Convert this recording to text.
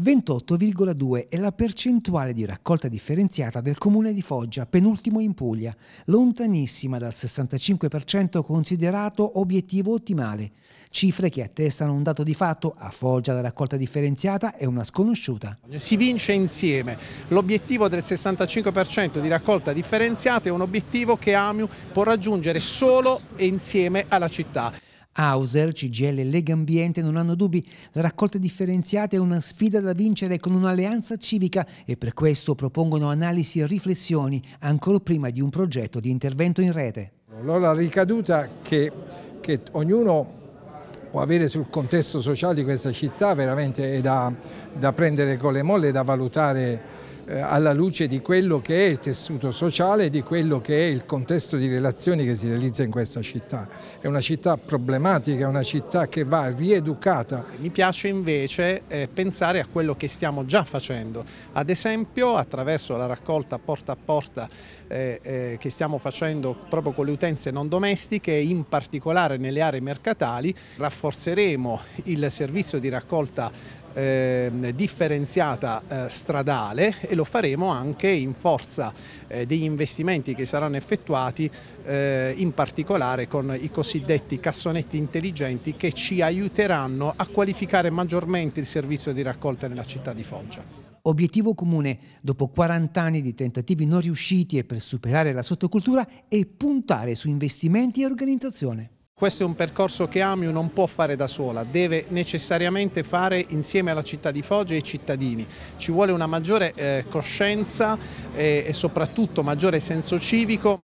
28,2 è la percentuale di raccolta differenziata del comune di Foggia, penultimo in Puglia, lontanissima dal 65% considerato obiettivo ottimale. Cifre che attestano un dato di fatto, a Foggia la raccolta differenziata è una sconosciuta. Si vince insieme. L'obiettivo del 65% di raccolta differenziata è un obiettivo che AMIU può raggiungere solo e insieme alla città. Hauser, CGL e Lega Ambiente non hanno dubbi, la raccolta differenziata è una sfida da vincere con un'alleanza civica e per questo propongono analisi e riflessioni ancora prima di un progetto di intervento in rete. Allora la ricaduta che, che ognuno può avere sul contesto sociale di questa città veramente è da, da prendere con le molle e da valutare eh, alla luce di quello che è il tessuto sociale e di quello che è il contesto di relazioni che si realizza in questa città. È una città problematica, è una città che va rieducata. Mi piace invece eh, pensare a quello che stiamo già facendo, ad esempio attraverso la raccolta porta a porta eh, eh, che stiamo facendo proprio con le utenze non domestiche, in particolare nelle aree mercatali, rafforzeremo il servizio di raccolta eh, differenziata eh, stradale e lo faremo anche in forza eh, degli investimenti che saranno effettuati eh, in particolare con i cosiddetti cassonetti intelligenti che ci aiuteranno a qualificare maggiormente il servizio di raccolta nella città di Foggia. Obiettivo comune, dopo 40 anni di tentativi non riusciti e per superare la sottocultura, è puntare su investimenti e organizzazione. Questo è un percorso che Amiu non può fare da sola, deve necessariamente fare insieme alla città di Foggia e ai cittadini. Ci vuole una maggiore eh, coscienza eh, e soprattutto maggiore senso civico.